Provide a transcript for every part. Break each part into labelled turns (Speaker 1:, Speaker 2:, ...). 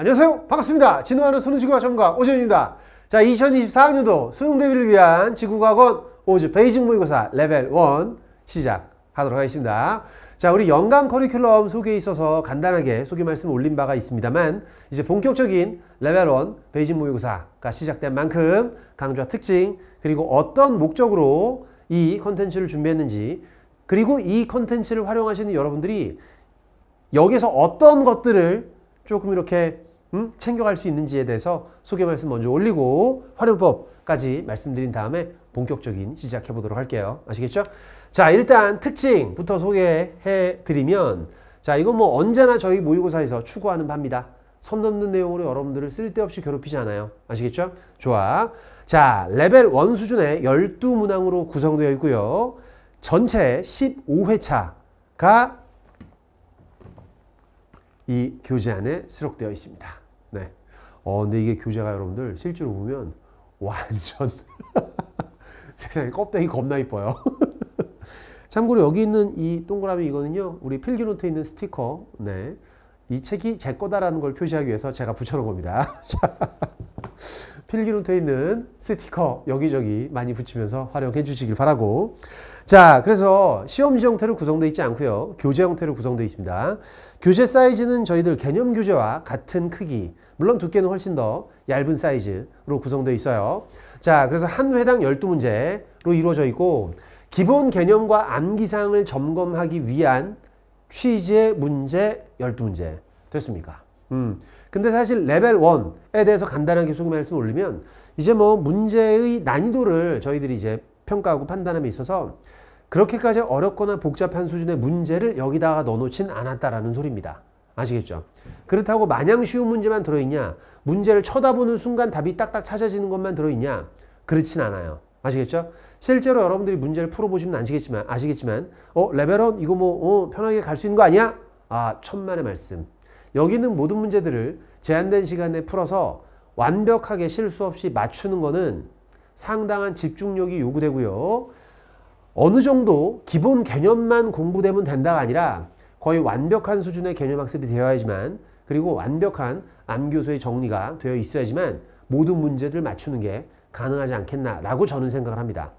Speaker 1: 안녕하세요 반갑습니다 진화하는 수능지구학 전문가 오지현입니다 자 2024학년도 수능 대비를 위한 지구과학원 오즈 베이징 모의고사 레벨 1 시작하도록 하겠습니다 자 우리 연간 커리큘럼 소개에 있어서 간단하게 소개 말씀 올린 바가 있습니다만 이제 본격적인 레벨 1 베이징 모의고사가 시작된 만큼 강좌 특징 그리고 어떤 목적으로 이 컨텐츠를 준비했는지 그리고 이 컨텐츠를 활용하시는 여러분들이 여기서 어떤 것들을 조금 이렇게 음? 챙겨갈 수 있는지에 대해서 소개 말씀 먼저 올리고 활용법까지 말씀드린 다음에 본격적인 시작해 보도록 할게요. 아시겠죠? 자 일단 특징부터 소개해 드리면 자 이건 뭐 언제나 저희 모의고사에서 추구하는 바입니다. 선 넘는 내용으로 여러분들을 쓸데없이 괴롭히지 않아요. 아시겠죠? 좋아. 자 레벨 원 수준의 12문항으로 구성되어 있고요. 전체 15회차가 이 교재 안에 수록되어 있습니다. 어, 근데 이게 교재가 여러분들 실제로 보면 완전 세상에 껍데기 겁나 이뻐요. 참고로 여기 있는 이 동그라미 이거는요. 우리 필기노트에 있는 스티커. 네. 이 책이 제 거다라는 걸 표시하기 위해서 제가 붙여놓은 겁니다. 필기노트에 있는 스티커 여기저기 많이 붙이면서 활용해 주시길 바라고 자, 그래서 시험지 형태로 구성되어 있지 않고요. 교재 형태로 구성되어 있습니다. 교재 사이즈는 저희들 개념 교재와 같은 크기, 물론 두께는 훨씬 더 얇은 사이즈로 구성되어 있어요. 자, 그래서 한 회당 12문제로 이루어져 있고 기본 개념과 암기사항을 점검하기 위한 취지의 문제 12문제 됐습니까? 음. 근데 사실 레벨 1에 대해서 간단하게 소개 말씀 올리면 이제 뭐 문제의 난이도를 저희들이 이제 평가하고 판단함에 있어서 그렇게까지 어렵거나 복잡한 수준의 문제를 여기다가 넣어놓진 않았다라는 소리입니다. 아시겠죠? 그렇다고 마냥 쉬운 문제만 들어있냐? 문제를 쳐다보는 순간 답이 딱딱 찾아지는 것만 들어있냐? 그렇진 않아요. 아시겠죠? 실제로 여러분들이 문제를 풀어보시면 아시겠지만, 아시겠지만, 어, 레벨업, 이거 뭐, 어, 편하게 갈 수 있는 거 아니야? 아, 천만의 말씀. 여기 는 모든 문제들을 제한된 시간에 풀어서 완벽하게 실수 없이 맞추는 거는 상당한 집중력이 요구되고요. 어느 정도 기본 개념만 공부되면 된다가 아니라 거의 완벽한 수준의 개념 학습이 되어야지만 그리고 완벽한 암교수의 정리가 되어 있어야지만 모든 문제들 맞추는 게 가능하지 않겠나라고 저는 생각을 합니다.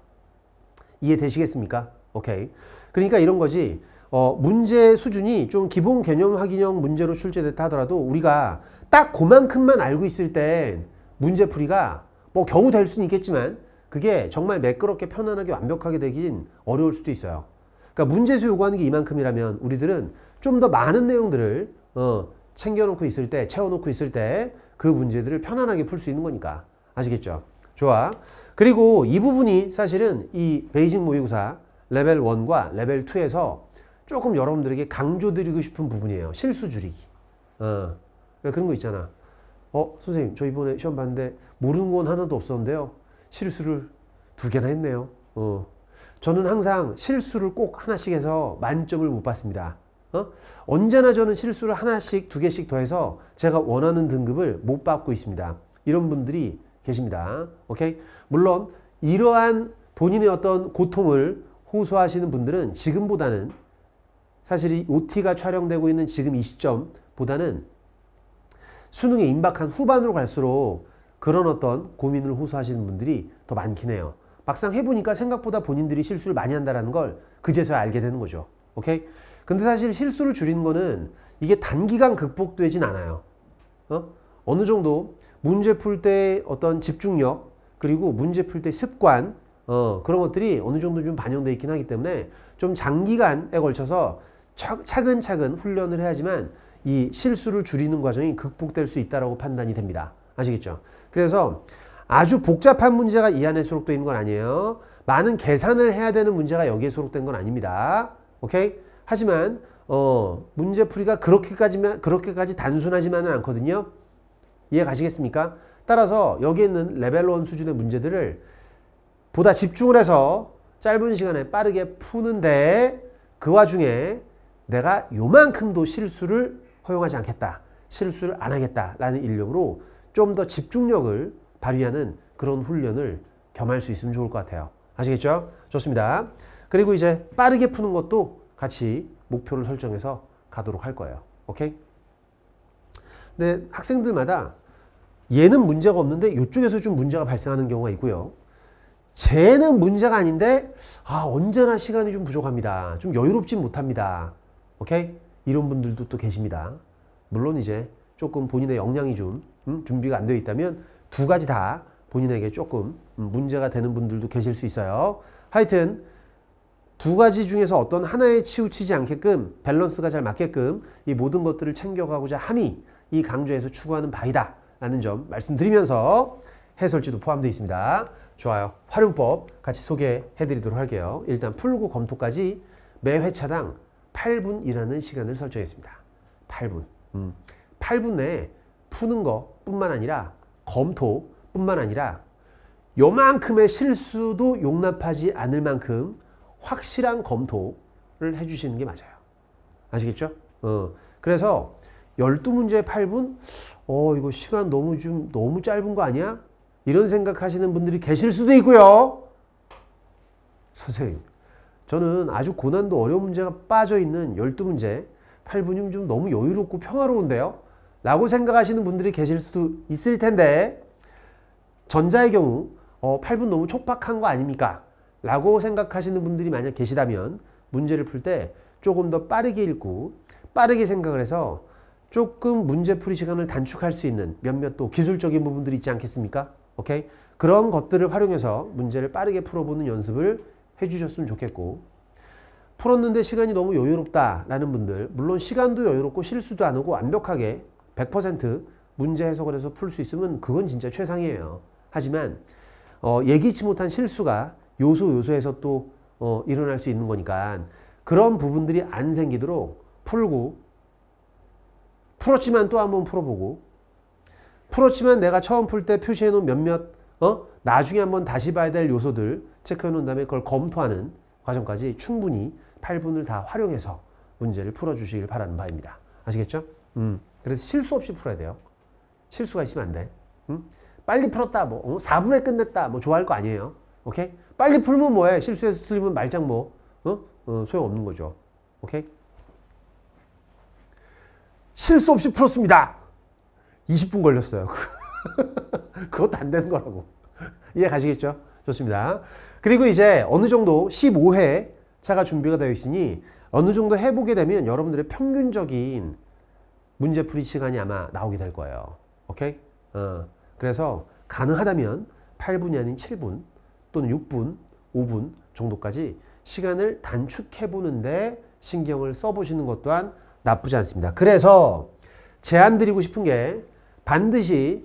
Speaker 1: 이해되시겠습니까? 오케이. 그러니까 이런 거지. 어, 문제 수준이 좀 기본 개념 확인형 문제로 출제됐다 하더라도 우리가 딱 그만큼만 알고 있을 땐 문제풀이가 뭐 겨우 될 수는 있겠지만 그게 정말 매끄럽게 편안하게 완벽하게 되긴 어려울 수도 있어요. 그러니까 문제수 요구하는 게 이만큼이라면 우리들은 좀 더 많은 내용들을 어, 챙겨놓고 있을 때, 채워놓고 있을 때 그 문제들을 편안하게 풀 수 있는 거니까. 아시겠죠? 좋아. 그리고 이 부분이 사실은 이 베이징 모의고사 레벨 1과 레벨 2에서 조금 여러분들에게 강조드리고 싶은 부분이에요. 실수 줄이기. 어. 그러니까 그런 거 있잖아. 어, 선생님, 저 이번에 시험 봤는데 모르는 건 하나도 없었는데요. 실수를 두 개나 했네요. 어. 저는 항상 실수를 꼭 하나씩 해서 만점을 못 받습니다. 어? 언제나 저는 실수를 하나씩 두 개씩 더해서 제가 원하는 등급을 못 받고 있습니다. 이런 분들이 계십니다. 오케이? 물론 이러한 본인의 어떤 고통을 호소하시는 분들은 지금보다는 사실 이 OT가 촬영되고 있는 지금 이 시점보다는 수능에 임박한 후반으로 갈수록 그런 어떤 고민을 호소하시는 분들이 더 많긴 해요. 막상 해보니까 생각보다 본인들이 실수를 많이 한다는걸 그제서야 알게 되는 거죠. 오케이? 근데 사실 실수를 줄이는 거는 이게 단기간 극복되진 않아요. 어? 어느 정도 문제 풀 때 어떤 집중력 그리고 문제 풀 때 습관 어, 그런 것들이 어느 정도 좀 반영돼 있긴 하기 때문에 좀 장기간에 걸쳐서 차, 근차근 훈련을 해야지만 이 실수를 줄이는 과정이 극복될 수있다고 판단이 됩니다. 아시겠죠? 그래서 아주 복잡한 문제가 이 안에 수록되어 있는 건 아니에요. 많은 계산을 해야 되는 문제가 여기에 수록된 건 아닙니다. 오케이? 하지만 어, 문제풀이가 그렇게까지만 그렇게까지 단순하지만은 않거든요. 이해 가시겠습니까? 따라서 여기 에 있는 레벨 1 수준의 문제들을 보다 집중을 해서 짧은 시간에 빠르게 푸는데 그 와중에 내가 요만큼도 실수를 허용하지 않겠다. 실수를 안 하겠다라는 인력으로 좀더 집중력을 발휘하는 그런 훈련을 겸할 수 있으면 좋을 것 같아요. 아시겠죠? 좋습니다. 그리고 이제 빠르게 푸는 것도 같이 목표를 설정해서 가도록 할 거예요. 오케이? 근데 학생들마다 얘는 문제가 없는데 이쪽에서 좀 문제가 발생하는 경우가 있고요. 쟤는 문제가 아닌데 아 언제나 시간이 좀 부족합니다. 좀여유롭진 못합니다. 오케이? 이런 분들도 또 계십니다. 물론 이제 조금 본인의 역량이 좀 음, 준비가 안 되어 있다면 두 가지 다 본인에게 조금 음, 문제가 되는 분들도 계실 수 있어요. 하여튼 두 가지 중에서 어떤 하나에 치우치지 않게끔 밸런스가 잘 맞게끔 이 모든 것들을 챙겨가고자 함이 이 강좌에서 추구하는 바이다 라는 점 말씀드리면서 해설지도 포함되어 있습니다. 좋아요. 활용법 같이 소개해 드리도록 할게요. 일단 풀고 검토까지 매 회차당 8분이라는 시간을 설정했습니다. 8분. 음. 8분 내에 푸는 것뿐만 아니라 검토뿐만 아니라 요만큼의 실수도 용납하지 않을 만큼 확실한 검토를 해주시는 게 맞아요. 아시겠죠? 어. 그래서 12문제 8분? 어, 이거 시간 너무 좀, 너무 짧은 거 아니야? 이런 생각하시는 분들이 계실 수도 있고요. 선생님, 저는 아주 고난도 어려운 문제가 빠져있는 12문제 8분이면 좀 너무 여유롭고 평화로운데요? 라고 생각하시는 분들이 계실 수도 있을 텐데 전자의 경우 어, 8분 너무 촉박한 거 아닙니까? 라고 생각하시는 분들이 만약 계시다면 문제를 풀 때 조금 더 빠르게 읽고 빠르게 생각을 해서 조금 문제풀이 시간을 단축할 수 있는 몇몇 또 기술적인 부분들이 있지 않겠습니까? 오케이? 그런 것들을 활용해서 문제를 빠르게 풀어보는 연습을 해주셨으면 좋겠고 풀었는데 시간이 너무 여유롭다라는 분들 물론 시간도 여유롭고 실수도 안하고 완벽하게 100% 문제 해석을 해서 풀 수 있으면 그건 진짜 최상이에요. 하지만 어, 예기치 못한 실수가 요소 요소에서 또 어, 일어날 수 있는 거니까 그런 부분들이 안 생기도록 풀고 풀었지만 또 한번 풀어보고 풀었지만 내가 처음 풀 때 표시해놓은 몇몇 어? 나중에 한번 다시 봐야 될 요소들 체크해놓은 다음에 그걸 검토하는 과정까지 충분히 8분을 다 활용해서 문제를 풀어주시길 바라는 바입니다. 아시겠죠? 음. 그래서 실수 없이 풀어야 돼요. 실수가 있으면 안 돼. 응? 빨리 풀었다, 뭐, 어? 4분에 끝냈다, 뭐, 좋아할 거 아니에요. 오케이? 빨리 풀면 뭐해? 실수해서 틀리면 말짱 뭐, 어? 어, 소용없는 거죠. 오케이? 실수 없이 풀었습니다. 20분 걸렸어요. 그것도 안 되는 거라고. 이해 가시겠죠? 좋습니다. 그리고 이제 어느 정도 15회 차가 준비가 되어 있으니 어느 정도 해보게 되면 여러분들의 평균적인 문제풀이 시간이 아마 나오게 될 거예요. 오케이? 어, 그래서 가능하다면 8분이 아닌 7분 또는 6분, 5분 정도까지 시간을 단축해보는데 신경을 써보시는 것 또한 나쁘지 않습니다. 그래서 제안 드리고 싶은 게 반드시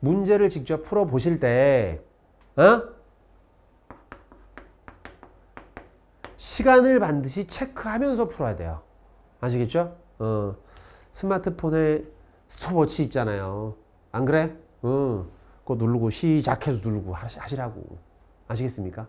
Speaker 1: 문제를 직접 풀어보실 때 어? 시간을 반드시 체크하면서 풀어야 돼요. 아시겠죠? 어, 스마트폰에 스톱워치 있잖아요. 안 그래? 응. 그거 누르고 시작해서 누르고 하시라고. 아시겠습니까?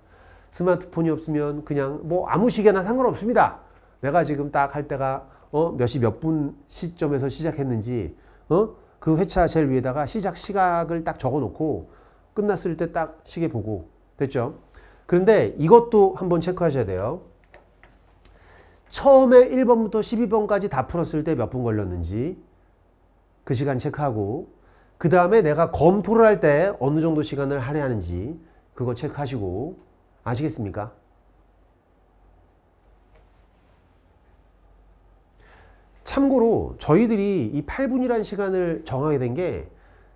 Speaker 1: 스마트폰이 없으면 그냥 뭐 아무 시계나 상관없습니다. 내가 지금 딱 할 때가 어? 몇 시 몇 분 시점에서 시작했는지 어? 그 회차 제일 위에다가 시작 시각을 딱 적어놓고 끝났을 때 딱 시계 보고 됐죠? 그런데 이것도 한번 체크하셔야 돼요. 처음에 1번부터 12번까지 다 풀었을 때 몇 분 걸렸는지 그 시간 체크하고 그 다음에 내가 검토를 할 때 어느 정도 시간을 할애하는지 그거 체크하시고 아시겠습니까? 참고로 저희들이 이 8분이라는 시간을 정하게 된 게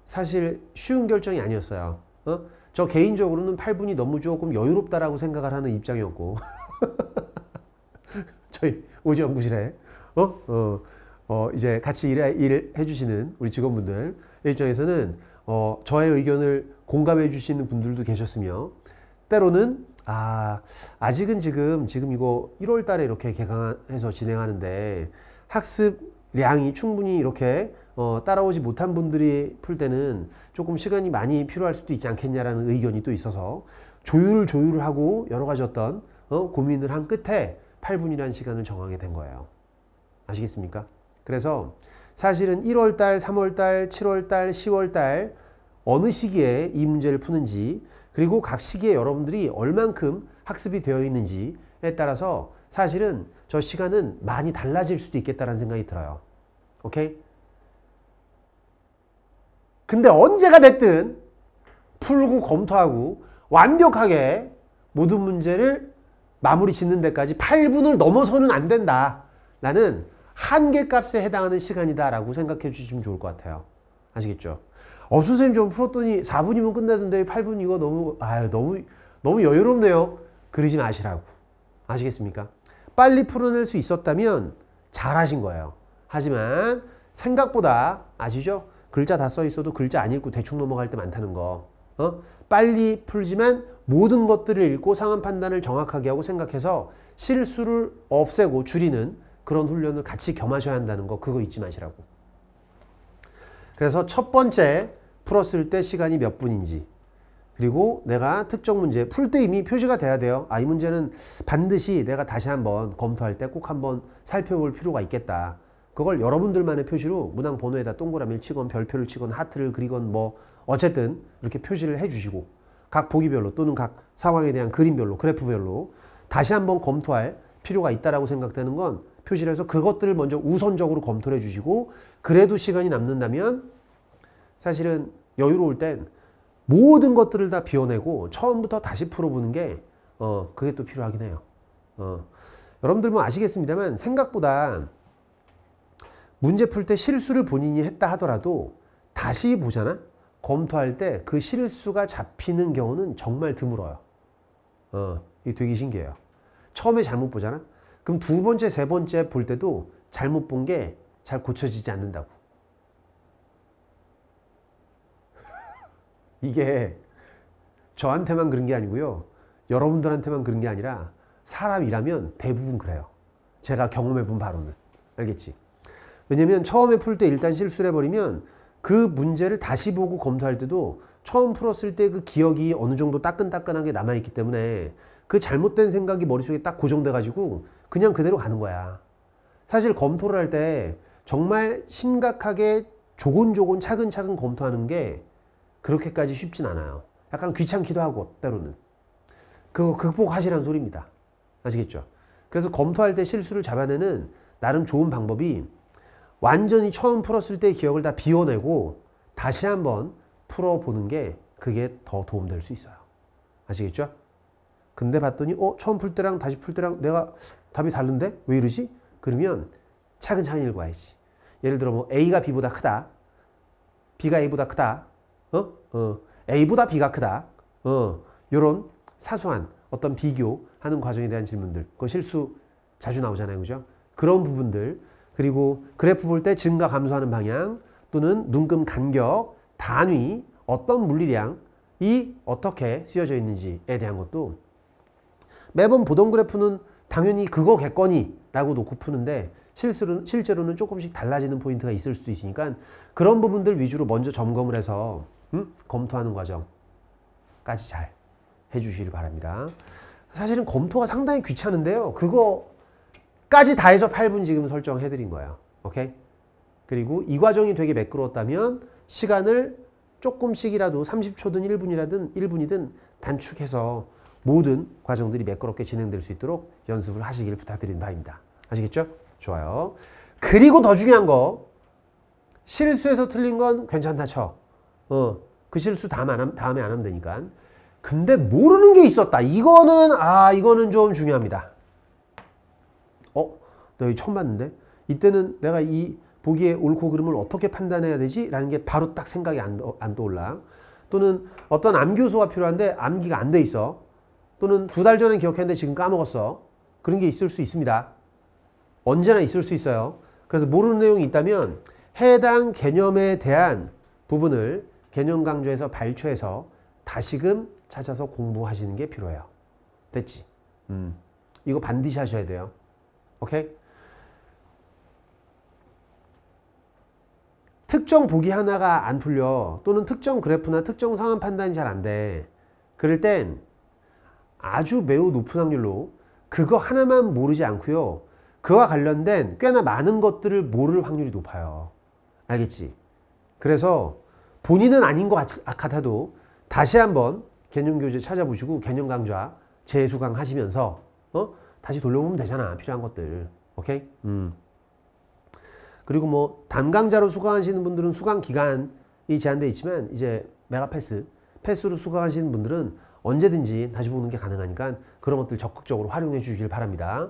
Speaker 1: 사실 쉬운 결정이 아니었어요. 어? 저 개인적으로는 8분이 너무 조금 여유롭다라고 생각을 하는 입장이었고 저희 우주연구실에 어? 어, 어, 이제 같이 일, 일 해주시는 우리 직원분들 입장에서는 어, 저의 의견을 공감해 주시는 분들도 계셨으며 때로는 아 아직은 지금 지금 이거 1월 달에 이렇게 개강해서 진행하는데 학습량이 충분히 이렇게 어, 따라오지 못한 분들이 풀 때는 조금 시간이 많이 필요할 수도 있지 않겠냐라는 의견이 또 있어서 조율 조율하고 여러 가지 어떤 어, 고민을 한 끝에 8분이라는 시간을 정하게 된 거예요. 아시겠습니까? 그래서 사실은 1월달, 3월달, 7월달, 10월달 어느 시기에 이 문제를 푸는지 그리고 각 시기에 여러분들이 얼만큼 학습이 되어 있는지에 따라서 사실은 저 시간은 많이 달라질 수도 있겠다는 생각이 들어요. 오케이? 근데 언제가 됐든 풀고 검토하고 완벽하게 모든 문제를 마무리 짓는 데까지 8분을 넘어서는 안 된다. 라는 한계값에 해당하는 시간이다라고 생각해 주시면 좋을 것 같아요. 아시겠죠? 어, 선생님 좀 풀었더니 4분이면 끝나던데 8분 이거 너무, 아유, 너무, 너무 여유롭네요. 그러지 마시라고. 아시겠습니까? 빨리 풀어낼 수 있었다면 잘하신 거예요. 하지만 생각보다 아시죠? 글자 다 써 있어도 글자 안 읽고 대충 넘어갈 때 많다는 거. 어? 빨리 풀지만 모든 것들을 읽고 상황 판단을 정확하게 하고 생각해서 실수를 없애고 줄이는 그런 훈련을 같이 겸하셔야 한다는 거 그거 잊지 마시라고. 그래서 첫 번째 풀었을 때 시간이 몇 분인지 그리고 내가 특정 문제 풀 때 이미 표시가 돼야 돼요. 아이 문제는 반드시 내가 다시 한번 검토할 때 꼭 한번 살펴볼 필요가 있겠다. 그걸 여러분들만의 표시로 문항 번호에다 동그라미를 치건 별표를 치건 하트를 그리건 뭐 어쨌든 이렇게 표시를 해주시고 각 보기별로 또는 각 상황에 대한 그림별로 그래프별로 다시 한번 검토할 필요가 있다라고 생각되는 건 표시를 해서 그것들을 먼저 우선적으로 검토를 해주시고 그래도 시간이 남는다면 사실은 여유로울 땐 모든 것들을 다 비워내고 처음부터 다시 풀어보는 게 어, 그게 또 필요하긴 해요. 어. 여러분들 뭐 아시겠습니다만 생각보다 문제 풀 때 실수를 본인이 했다 하더라도 다시 보잖아? 검토할 때 그 실수가 잡히는 경우는 정말 드물어요. 어, 이게 되게 신기해요. 처음에 잘못 보잖아? 그럼 두 번째, 세 번째 볼 때도 잘못 본 게 잘 고쳐지지 않는다고. 이게 저한테만 그런 게 아니고요. 여러분들한테만 그런 게 아니라 사람이라면 대부분 그래요. 제가 경험해 본 바로는. 알겠지? 왜냐면 처음에 풀 때 일단 실수를 해버리면 그 문제를 다시 보고 검토할 때도 처음 풀었을 때 그 기억이 어느 정도 따끈따끈하게 남아있기 때문에 그 잘못된 생각이 머릿속에 딱 고정돼가지고 그냥 그대로 가는 거야. 사실 검토를 할 때 정말 심각하게 조곤조곤 차근차근 검토하는 게 그렇게까지 쉽진 않아요. 약간 귀찮기도 하고 때로는. 그거 극복하시라는 소리입니다. 아시겠죠? 그래서 검토할 때 실수를 잡아내는 나름 좋은 방법이 완전히 처음 풀었을 때 기억을 다 비워내고 다시 한번 풀어보는 게 그게 더 도움될 수 있어요. 아시겠죠? 근데 봤더니 어 처음 풀 때랑 다시 풀 때랑 내가 답이 다른데 왜 이러지? 그러면 차근차근 읽어야지. 예를 들어 뭐 A가 B보다 크다. B가 A보다 크다. 어? 어. A보다 B가 크다. 어. 요런 사소한 어떤 비교하는 과정에 대한 질문들. 그 실수 자주 나오잖아요. 그죠? 그런 부분들 그리고 그래프 볼 때 증가 감소하는 방향 또는 눈금 간격, 단위, 어떤 물리량이 어떻게 쓰여져 있는지에 대한 것도 매번 보던 그래프는 당연히 그거겠거니 라고 놓고 푸는데 실수는, 실제로는 조금씩 달라지는 포인트가 있을 수도 있으니까 그런 부분들 위주로 먼저 점검을 해서 음? 검토하는 과정까지 잘 해주시길 바랍니다. 사실은 검토가 상당히 귀찮은데요. 그거 까지 다 해서 8분 지금 설정해 드린 거예요. 오케이? 그리고 이 과정이 되게 매끄러웠다면 시간을 조금씩이라도 30초든 1분이라든 1분이든 단축해서 모든 과정들이 매끄럽게 진행될 수 있도록 연습을 하시길 부탁드린 바입니다. 아시겠죠? 좋아요. 그리고 더 중요한 거 실수해서 틀린 건 괜찮다 쳐. 어, 그 실수 다음 안 함, 다음에 안 하면 되니까. 근데 모르는 게 있었다. 이거는 아 이거는 좀 중요합니다. 너희 처음 봤는데 이때는 내가 이 보기에 옳고 그름을 어떻게 판단해야 되지? 라는 게 바로 딱 생각이 안, 안 떠올라. 또는 어떤 암교요소가 필요한데 암기가 안 돼 있어. 또는 두 달 전에 기억했는데 지금 까먹었어. 그런 게 있을 수 있습니다. 언제나 있을 수 있어요. 그래서 모르는 내용이 있다면 해당 개념에 대한 부분을 개념 강조에서 발췌해서 다시금 찾아서 공부하시는 게 필요해요. 됐지? 음. 이거 반드시 하셔야 돼요. 오케이? 특정 보기 하나가 안 풀려 또는 특정 그래프나 특정 상황 판단이 잘 안 돼 그럴 땐 아주 매우 높은 확률로 그거 하나만 모르지 않고요 그와 관련된 꽤나 많은 것들을 모를 확률이 높아요 알겠지? 그래서 본인은 아닌 것 아, 같아도 다시 한번 개념교재 찾아보시고 개념 강좌 재수강 하시면서 어? 다시 돌려보면 되잖아 필요한 것들 오케이? 음. 그리고 뭐 단강자로 수강하시는 분들은 수강 기간이 제한돼 있지만 이제 메가패스 패스로 수강하시는 분들은 언제든지 다시 보는 게 가능하니까 그런 것들 적극적으로 활용해 주시길 바랍니다.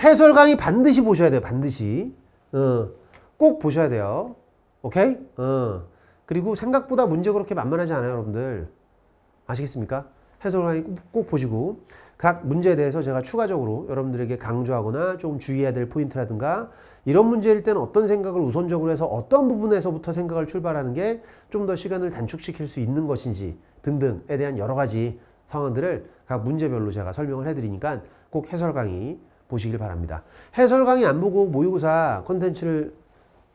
Speaker 1: 해설 강의 반드시 보셔야 돼요. 반드시. 어, 꼭 보셔야 돼요. 오케이? 어. 그리고 생각보다 문제 그렇게 만만하지 않아요. 여러분들. 아시겠습니까? 해설 강의 꼭, 꼭 보시고 각 문제에 대해서 제가 추가적으로 여러분들에게 강조하거나 좀 주의해야 될 포인트라든가 이런 문제일 때는 어떤 생각을 우선적으로 해서 어떤 부분에서부터 생각을 출발하는 게 좀 더 시간을 단축시킬 수 있는 것인지 등등에 대한 여러 가지 상황들을 각 문제별로 제가 설명을 해드리니까 꼭 해설 강의 보시길 바랍니다. 해설 강의 안 보고 모의고사 컨텐츠를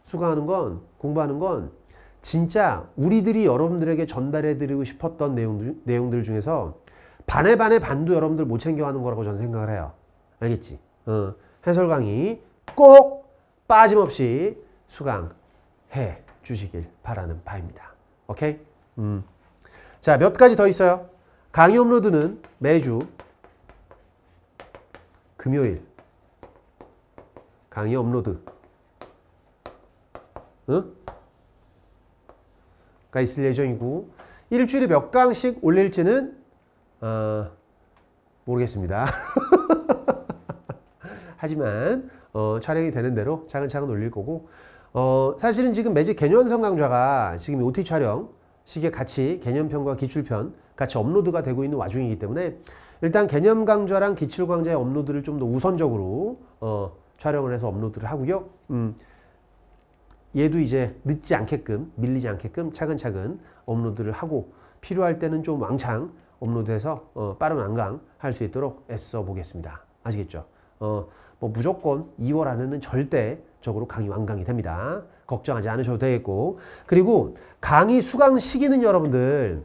Speaker 1: 수강하는 건 공부하는 건 진짜 우리들이 여러분들에게 전달해드리고 싶었던 내용, 내용들 중에서 반에 반에 반도 여러분들 못 챙겨가는 거라고 저는 생각을 해요. 알겠지? 어, 해설 강의 꼭 빠짐없이 수강해 주시길 바라는 바입니다. 오케이? 음. 자, 몇 가지 더 있어요. 강의 업로드는 매주 금요일 강의 업로드 응? 가 있을 예정이고 일주일에 몇 강씩 올릴지는 어, 모르겠습니다. 하지만 어, 촬영이 되는 대로 차근차근 올릴 거고 어, 사실은 지금 매직 개념성 강좌가 지금 OT 촬영 시계 같이 개념편과 기출편 같이 업로드가 되고 있는 와중이기 때문에 일단 개념 강좌랑 기출 강좌의 업로드를 좀 더 우선적으로 어, 촬영을 해서 업로드를 하고요. 음, 얘도 이제 늦지 않게끔 밀리지 않게끔 차근차근 업로드를 하고 필요할 때는 좀 왕창 업로드해서 어, 빠른 완강 할 수 있도록 애써 보겠습니다. 아시겠죠? 어, 뭐 무조건 2월 안에는 절대적으로 강의 완강이 됩니다. 걱정하지 않으셔도 되겠고 그리고 강의 수강 시기는 여러분들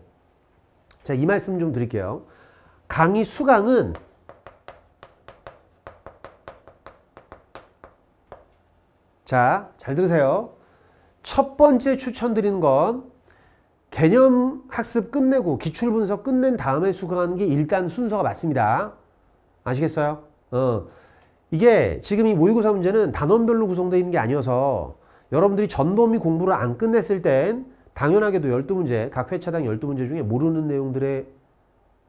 Speaker 1: 자 이 말씀 좀 드릴게요. 강의 수강은 자, 잘 들으세요. 첫 번째 추천드리는 건 개념 학습 끝내고 기출 분석 끝낸 다음에 수강하는 게 일단 순서가 맞습니다. 아시겠어요? 어. 이게 지금 이 모의고사 문제는 단원별로 구성되어 있는 게 아니어서 여러분들이 전범위 공부를 안 끝냈을 땐 당연하게도 12문제, 각 회차당 12문제 중에 모르는 내용들의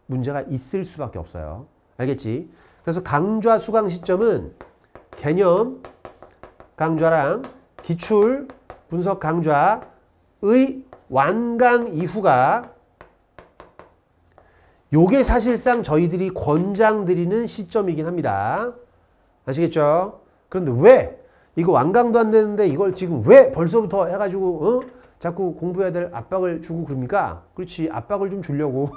Speaker 1: 문제가 있을 수밖에 없어요. 알겠지? 그래서 강좌 수강 시점은 개념 강좌랑 기출 분석 강좌의 완강 이후가 요게 사실상 저희들이 권장드리는 시점이긴 합니다. 아시겠죠? 그런데 왜? 이거 완강도 안 되는데 이걸 지금 왜 벌써부터 해가지고 어? 자꾸 공부해야 될 압박을 주고 그럽니까? 그렇지 압박을 좀 주려고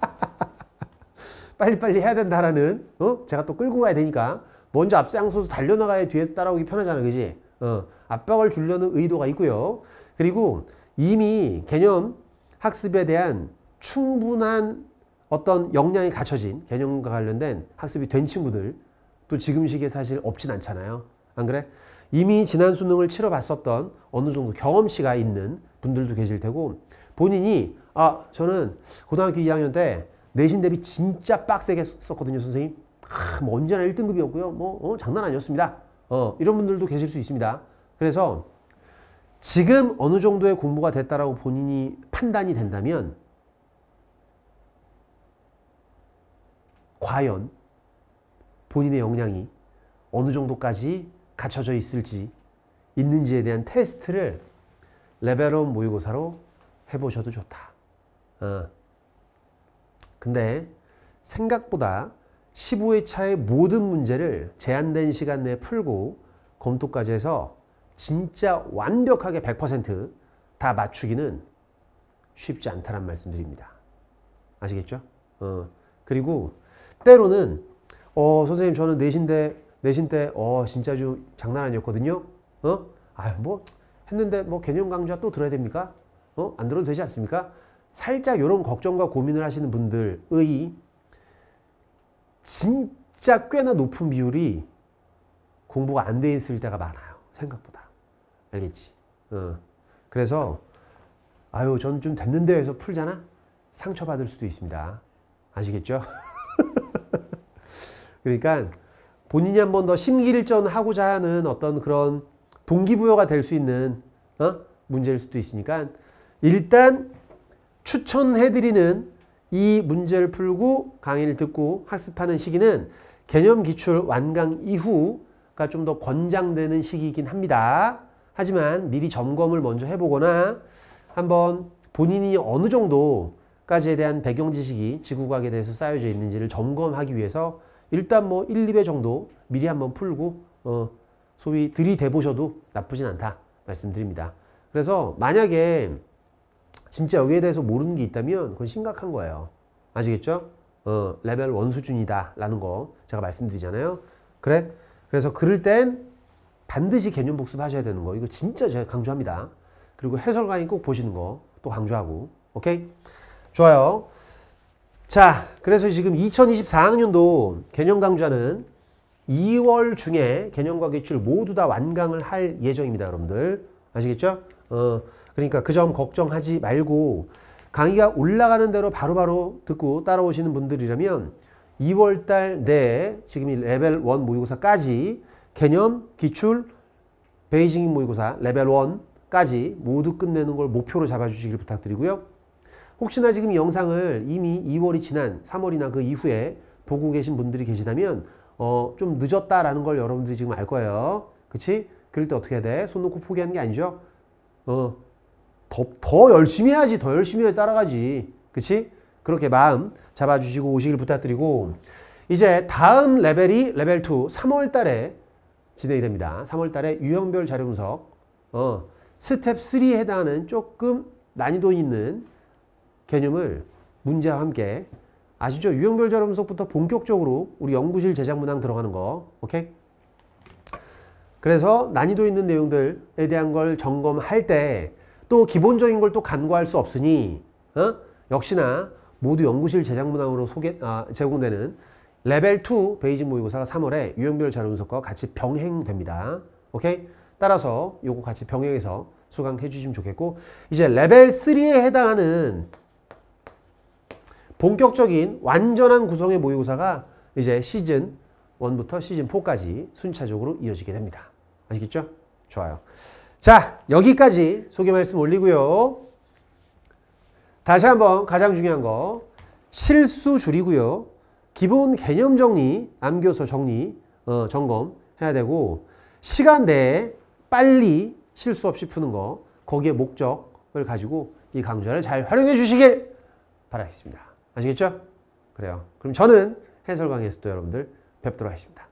Speaker 1: 빨리빨리 해야 된다라는 어? 제가 또 끌고 가야 되니까 먼저 앞장서서 달려나가야 뒤에 따라오기 편하잖아 그지? 어, 압박을 주려는 의도가 있고요 그리고 이미 개념 학습에 대한 충분한 어떤 역량이 갖춰진 개념과 관련된 학습이 된 친구들 또 지금 시기에 사실 없진 않잖아요. 안 그래? 이미 지난 수능을 치러봤었던 어느 정도 경험치가 있는 분들도 계실 테고 본인이 아 저는 고등학교 2학년 때 내신 대비 진짜 빡세게 썼거든요 선생님 아, 뭐 언제나 1등급이었고요 뭐 어, 장난 아니었습니다 어, 이런 분들도 계실 수 있습니다 그래서 지금 어느 정도의 공부가 됐다라고 본인이 판단이 된다면 과연 본인의 역량이 어느 정도까지 갖춰져 있을지 있는지에 대한 테스트를 레벨업 모의고사로 해보셔도 좋다. 어. 근데 생각보다 15회차의 모든 문제를 제한된 시간 내에 풀고 검토까지 해서 진짜 완벽하게 100%다 맞추기는 쉽지 않다란 말씀드립니다. 아시겠죠? 어. 그리고 때로는 어, 선생님, 저는 내신 때, 내신 때, 어, 진짜 좀 장난 아니었거든요. 어? 아유, 뭐, 했는데 뭐 개념 강좌 또 들어야 됩니까? 어? 안 들어도 되지 않습니까? 살짝 이런 걱정과 고민을 하시는 분들의 진짜 꽤나 높은 비율이 공부가 안 돼 있을 때가 많아요. 생각보다. 알겠지? 어. 그래서, 아유, 전 좀 됐는데 해서 풀잖아? 상처받을 수도 있습니다. 아시겠죠? 그러니까 본인이 한 번 더 심기일전하고자 하는 어떤 그런 동기부여가 될 수 있는 어? 문제일 수도 있으니까 일단 추천해드리는 이 문제를 풀고 강의를 듣고 학습하는 시기는 개념 기출 완강 이후가 좀 더 권장되는 시기이긴 합니다. 하지만 미리 점검을 먼저 해보거나 한 번 본인이 어느 정도까지에 대한 배경 지식이 지구과학에 대해서 쌓여져 있는지를 점검하기 위해서 일단 뭐 1, 2배 정도 미리 한번 풀고 어, 소위 들이대보셔도 나쁘진 않다 말씀드립니다. 그래서 만약에 진짜 여기에 대해서 모르는 게 있다면 그건 심각한 거예요. 아시겠죠? 어, 레벨 원 수준이다 라는 거 제가 말씀드리잖아요. 그래? 그래서 그럴 땐 반드시 개념 복습하셔야 되는 거 이거 진짜 제가 강조합니다. 그리고 해설가인 꼭 보시는 거 또 강조하고 오케이? 좋아요. 자, 그래서 지금 2024학년도 개념 강좌는 2월 중에 개념과 기출 모두 다 완강을 할 예정입니다, 여러분들. 아시겠죠? 어, 그러니까 그 점 걱정하지 말고 강의가 올라가는 대로 바로바로 바로 듣고 따라오시는 분들이라면 2월달 내에 지금 이 레벨 1 모의고사까지 개념, 기출, 베이징 모의고사 레벨 1까지 모두 끝내는 걸 목표로 잡아주시길 부탁드리고요. 혹시나 지금 이 영상을 이미 2월이 지난 3월이나 그 이후에 보고 계신 분들이 계시다면 어, 좀 늦었다라는 걸 여러분들이 지금 알 거예요. 그치? 그럴 때 어떻게 해야 돼? 손 놓고 포기하는 게 아니죠. 어, 더, 더 열심히 해야지. 더 열심히 해야 따라가지. 그치? 그렇게 마음 잡아주시고 오시길 부탁드리고 이제 다음 레벨이 레벨 2 3월 달에 진행이 됩니다. 3월 달에 유형별 자료 분석 어, 스텝 3에 해당하는 조금 난이도 있는 개념을 문제와 함께 아시죠? 유형별 자료분석부터 본격적으로 우리 연구실 제작 문항 들어가는 거. 오케이? 그래서 난이도 있는 내용들에 대한 걸 점검할 때 또 기본적인 걸 또 간과할 수 없으니 어? 역시나 모두 연구실 제작 문항으로 소개, 아, 제공되는 레벨 2 베이징 모의고사가 3월에 유형별 자료 분석과 같이 병행됩니다. 오케이? 따라서 요거 같이 병행해서 수강해 주시면 좋겠고 이제 레벨 3에 해당하는 본격적인 완전한 구성의 모의고사가 이제 시즌 1부터 시즌 4까지 순차적으로 이어지게 됩니다. 아시겠죠? 좋아요. 자 여기까지 소개 말씀 올리고요. 다시 한번 가장 중요한 거 실수 줄이고요. 기본 개념 정리, 암교서 정리, 어, 점검 해야 되고 시간 내에 빨리 실수 없이 푸는 거 거기에 목적을 가지고 이 강좌를 잘 활용해 주시길 바라겠습니다. 아시겠죠? 그래요. 그럼 저는 해설 강의에서 또 여러분들 뵙도록 하겠습니다.